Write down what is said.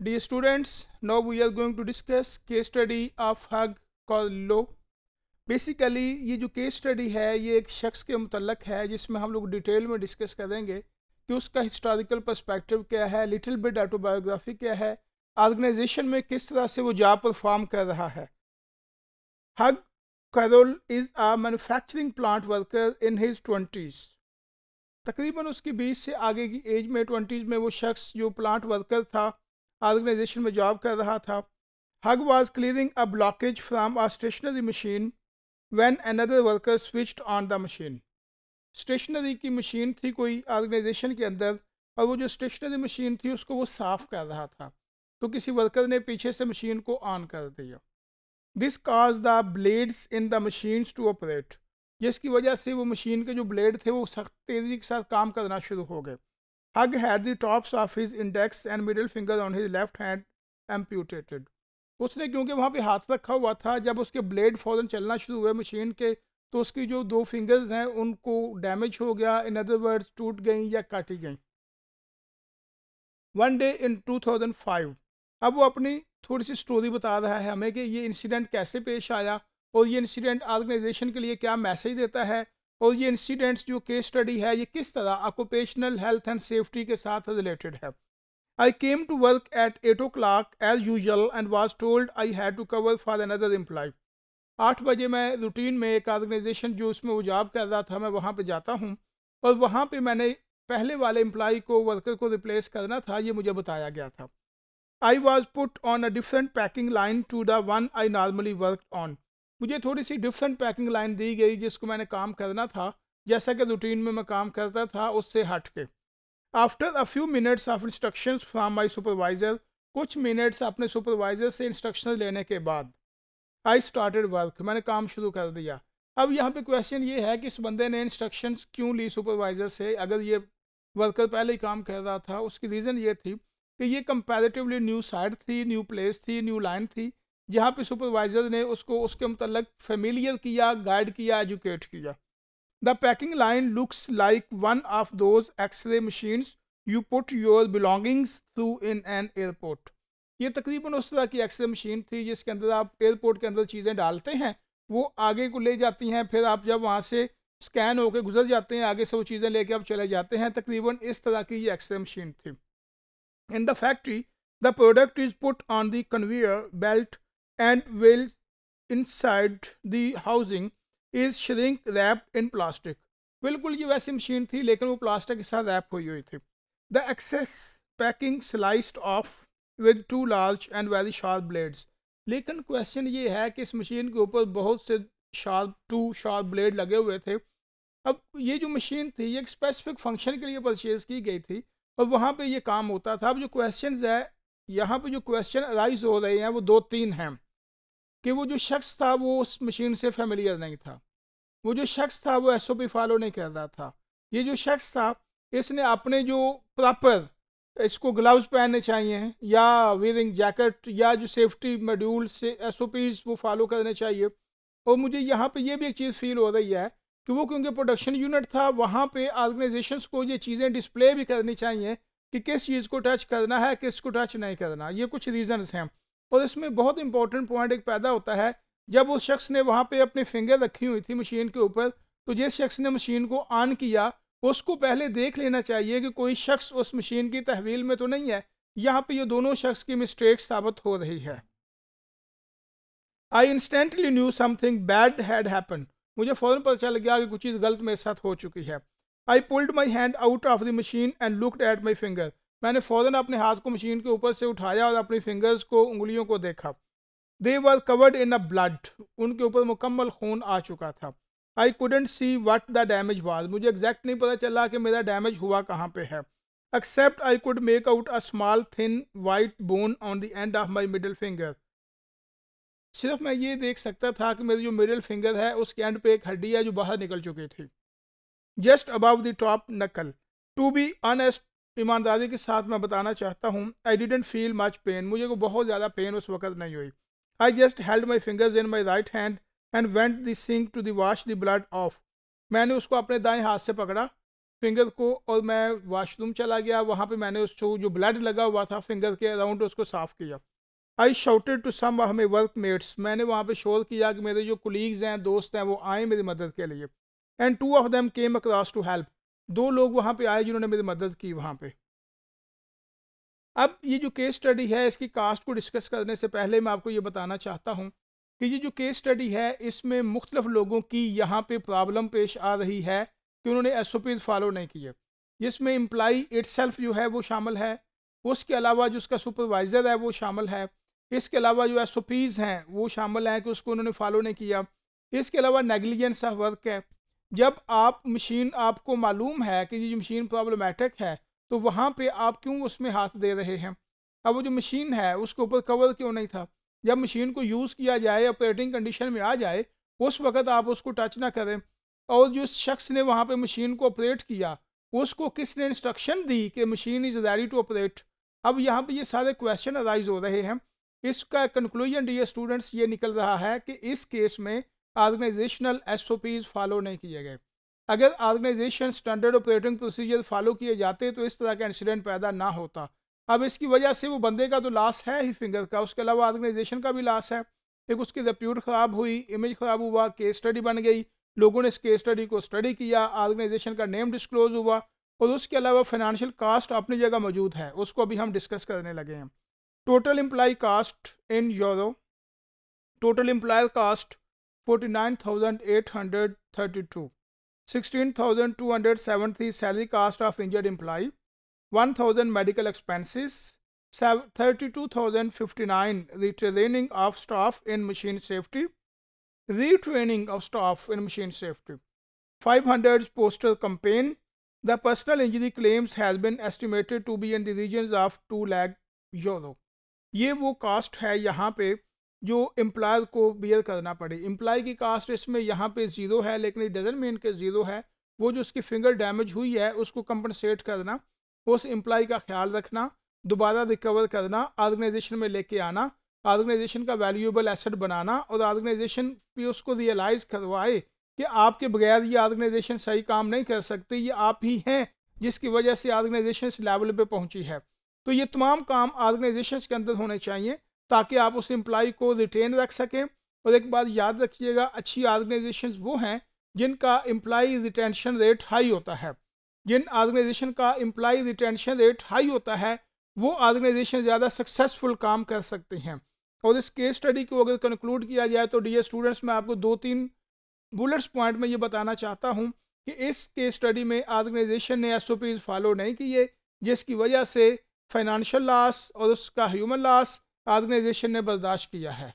Dear students, now we are going to discuss case study of hug called लो basically ये जो case study है ये एक शख्स के मतलब है जिसमें हम लोग डिटेल में डिस्कस करेंगे कि उसका हिस्टोरिकल परस्पेक्टिव क्या है लिटिल बिट ऑटोबायोग्राफी क्या है ऑर्गेनाइजेशन में किस तरह से वो जॉब परफॉर्म कर रहा है Hugh Carroll is a manufacturing plant worker in his twenties तकरीबन उसकी बीस से आगे की एज में ट्वेंटीज़ में वो शख्स जो प्लांट वर्कर था ऑर्गेनाइजेशन में जॉब कर रहा था Hugh was cleaning a blockage from a stationary machine when another worker switched on the machine stationary की मशीन थी कोई ऑर्गेनाइजेशन के अंदर और वो जो स्टेशनरी मशीन थी उसको वो साफ़ कर रहा था तो किसी वर्कर ने पीछे से मशीन को ऑन कर दिया this caused the blades in the machines to operate जिसकी वजह से वो मशीन के जो ब्लेड थे वो सख्त तेज़ी के साथ काम करना शुरू हो गए Hug had the tops of his index and middle fingers on his left hand amputated. उसने क्योंकि वहाँ पे हाथ रखा हुआ था जब उसके ब्लेड फौरन चलना शुरू हुए मशीन के तो उसकी जो दो फिंगर्स हैं उनको डैमेज हो गया इन अदर वर्ड्स टूट गई या काटी गई वन डे इन 2005 अब वो अपनी थोड़ी सी स्टोरी बता रहा है हमें कि ये इंसिडेंट कैसे पेश आया और ये इंसिडेंट ऑर्गेनाइजेशन के लिए क्या मैसेज देता है और ये इंसिडेंट्स जो केस स्टडी है ये किस तरह ऑक्यूपेशनल हेल्थ एंड सेफ्टी के साथ रिलेटेड है I came to work at eight o'clock as usual and was told I had to cover for another employee आठ बजे मैं रूटीन में एक ऑर्गेनाइजेशन जो उसमें वो जॉब कर रहा था मैं वहाँ पर जाता हूँ और वहाँ पर मैंने पहले वाले एम्प्लॉय को वर्कर को रिप्लेस करना था ये मुझे बताया गया था I was put on a different packing line to the one I normally work on मुझे थोड़ी सी डिफरेंट पैकिंग लाइन दी गई जिसको मैंने काम करना था जैसा कि रूटीन में मैं काम करता था उससे हट के after a few minutes of instruction from my supervisor कुछ मिनट्स अपने सुपरवाइज़र से इंस्ट्रक्शन लेने के बाद आई स्टार्टेड वर्क मैंने काम शुरू कर दिया अब यहाँ पे क्वेश्चन ये है कि इस बंदे ने इंस्ट्रक्शन क्यों ली सुपरवाइज़र से अगर ये वर्कर पहले ही काम कर रहा था उसकी रीज़न ये थी कि ये कंपेरेटिवली न्यू साइट थी न्यू प्लेस थी न्यू लाइन थी जहाँ पे सुपरवाइज़र ने उसको उसके मतलब फेमिलियर किया गाइड किया एजुकेट किया the packing line looks like one of those x-ray machines you put your belongings through in an airport ये तकरीबन उस तरह की एक्सरे मशीन थी जिसके अंदर आप एयरपोर्ट के अंदर चीज़ें डालते हैं वो आगे को ले जाती हैं फिर आप जब वहाँ से स्कैन होकर गुजर जाते हैं आगे से वो चीज़ें लेके आप चले जाते हैं तकरीबन इस तरह की ये एक्सरे मशीन थी in the factory the product is put on the conveyor belt and whales inside the housing is shrink wrapped in plastic बिल्कुल ये वैसी मशीन थी लेकिन वो प्लास्टिक के साथ रैप हुई हुई थी the excess packing sliced off with two large and very sharp blades लेकिन क्वेश्चन ये है कि इस मशीन के ऊपर बहुत से शार्प टू शार्प ब्लेड लगे हुए थे अब ये जो मशीन थी ये एक स्पेसिफिक फंक्शन के लिए परचेज़ की गई थी और वहाँ पे ये काम होता था अब जो क्वेश्चन है यहाँ पे जो क्वेश्चन राइज हो रहे हैं वो दो तीन हैं कि वो जो शख्स था वो उस मशीन से फेमिलियर नहीं था वो जो शख्स था वो एस ओ पी फॉलो नहीं कर रहा था ये जो शख्स था इसने अपने जो प्रॉपर इसको ग्लव्स पहनने चाहिए या वेयरिंग जैकेट या जो सेफ्टी मॉड्यूल से एस वो फॉलो करने चाहिए और मुझे यहाँ पे ये भी एक चीज़ फील हो रही है कि वो क्योंकि प्रोडक्शन यूनिट था वहाँ पे ऑर्गेनाइजेशंस को ये चीज़ें डिस्प्ले भी करनी चाहिए कि किस चीज़ को टच करना है किस को टच नहीं करना ये कुछ रीज़न्स हैं और इसमें बहुत इंपॉर्टेंट पॉइंट एक पैदा होता है जब उस शख्स ने वहाँ पे अपनी फिंगर रखी हुई थी मशीन के ऊपर तो जिस शख्स ने मशीन को ऑन किया उसको पहले देख लेना चाहिए कि कोई शख्स उस मशीन की तहवील में तो नहीं है यहाँ पे ये दोनों शख्स की मिस्टेक साबित हो रही है I instantly knew something bad had happen मुझे फ़ौरन पता चल गया कि कुछ चीज़ गलत मेरे साथ हो चुकी है I pulled my hand out of the machine and looked at my finger मैंने फ़ौरन अपने हाथ को मशीन के ऊपर से उठाया और अपनी फिंगर्स को उंगलियों को देखा दे वर कवर्ड इन अ ब्लड उनके ऊपर मुकम्मल खून आ चुका था I couldn't see what the damage was मुझे एग्जैक्ट नहीं पता चला कि मेरा डैमेज हुआ कहाँ पे है except I could make out a small thin white bone on the end of my middle finger सिर्फ मैं ये देख सकता था कि मेरी जो मिडिल फिंगर है उसके एंड पे एक हड्डी है जो बाहर निकल चुकी थी just above the top knuckle to be honest ईमानदारी के साथ मैं बताना चाहता हूँ I didn't feel much pain मुझे को बहुत ज़्यादा पेन उस वक्त नहीं हुई I just held my fingers in my right hand and went the sink to the wash the blood off मैंने उसको अपने दाएं हाथ से पकड़ा फिंगर को और मैं वाशरूम चला गया वहाँ पे मैंने उसको जो ब्लड लगा हुआ था फिंगर के अराउंड उसको साफ़ किया आई शोटेड टू सम हमे वर्क मेट्स मैंने वहाँ पे शोर किया कि मेरे जो कुलीग्स हैं दोस्त हैं वो आए मेरी मदद के लिए and two of them came across to help दो लोग वहाँ पे आए जिन्होंने मेरी मदद की वहाँ पे अब ये जो केस स्टडी है इसकी कास्ट को डिस्कस करने से पहले मैं आपको ये बताना चाहता हूँ कि ये जो केस स्टडी है इसमें मुख्तफ लोगों की यहाँ पे प्रॉब्लम पेश आ रही है कि उन्होंने एस ओ पीज फॉलो नहीं किए जिसमें एम्प्लाई इट्सल्फ जो है वो शामिल है उसके अलावा जो उसका सुपरवाइज़र है वो शामिल है इसके अलावा जो एस ओ पीज़ हैं वो शामिल हैं कि उसको उन्होंने फॉलो नहीं किया इसके अलावा नेगलिजेंस ऑफ वर्क है जब आप मशीन आपको मालूम है कि ये मशीन प्रॉब्लमेटिक है तो वहाँ पे आप क्यों उसमें हाथ दे रहे हैं अब वो जो मशीन है उसके ऊपर कवर क्यों नहीं था जब मशीन को यूज़ किया जाए ऑपरेटिंग कंडीशन में आ जाए उस वक्त आप उसको टच ना करें और जिस शख्स ने वहाँ पे मशीन को ऑपरेट किया उसको किसने इंस्ट्रक्शन दी कि machine is ready to operate अब यहाँ पर ये सारे क्वेश्चन अराइज हो रहे हैं इसका कंक्लूजन डी स्टूडेंट्स ये निकल रहा है कि इस केस में ऑर्गेनाइजेशनल एसओपीज फॉलो नहीं किए गए अगर organisation standard operating procedure follow किए जाते तो इस तरह का इंसिडेंट पैदा ना होता अब इसकी वजह से वो बंदे का तो लॉस है ही फिंगर का उसके अलावा ऑर्गेनाइजेशन का भी लॉस है एक उसकी रिप्यूट ख़राब हुई इमेज ख़राब हुआ केस स्टडी बन गई लोगों ने इस केस स्टडी को स्टडी किया ऑर्गेनाइजेशन का नेम डिस्क्लोज हुआ और उसके अलावा फाइनेंशियल कास्ट अपनी जगह मौजूद है उसको अभी हम डिस्कस करने लगे हैं total employee cost in euro total employee cost 49,832. 16,270 salary cost of injured employee, 1,000 medical expenses, 32,059 retraining of staff in machine safety, retraining of staff in machine safety, 500 postal campaign. The personal injury claims has been estimated to be in the regions of 2 lakh euro. ये वो cost है यहाँ पे जो employ को beer करना पड़े employ की कास्ट इसमें यहाँ पे ज़ीरो है लेकिन इट डजेंट मीन के ज़ीरो है वो जो उसकी फिंगर डैमेज हुई है उसको कंपनसेट करना उस एम्प्लॉय का ख्याल रखना दोबारा रिकवर करना ऑर्गेनाइजेशन में लेके आना ऑर्गेनाइजेशन का वैल्यूएबल एसेट बनाना और ऑर्गेनाइजेशन भी उसको रियलाइज़ करवाए कि आपके बगैर ये ऑर्गेनाइजेशन सही काम नहीं कर सकती ये आप ही हैं जिसकी वजह से ऑर्गेनाइजेशन इस लेवल पर पहुंची है तो ये तमाम काम ऑर्गेनाइजेशन के अंदर होने चाहिए ताकि आप उस एम्प्लाई को रिटेन रख सकें और एक बात याद रखिएगा अच्छी ऑर्गेनाइजेशन वो हैं जिनका एम्प्लॉय रिटेंशन रेट हाई होता है जिन ऑर्गेनाइजेशन का एम्प्लॉय रिटेंशन रेट हाई होता है वो ऑर्गेनाइजेशन ज़्यादा सक्सेसफुल काम कर सकते हैं और इस केस स्टडी को अगर कंक्लूड किया जाए तो डी स्टूडेंट्स मैं आपको दो तीन बुलेट्स पॉइंट में ये बताना चाहता हूँ कि इस केस स्टडी में ऑर्गेनाइजेशन ने एस फॉलो नहीं किए जिसकी वजह से फाइनेंशियल लॉस और उसका ह्यूमन लॉस ऑर्गेनाइजेशन ने बर्दाश्त किया है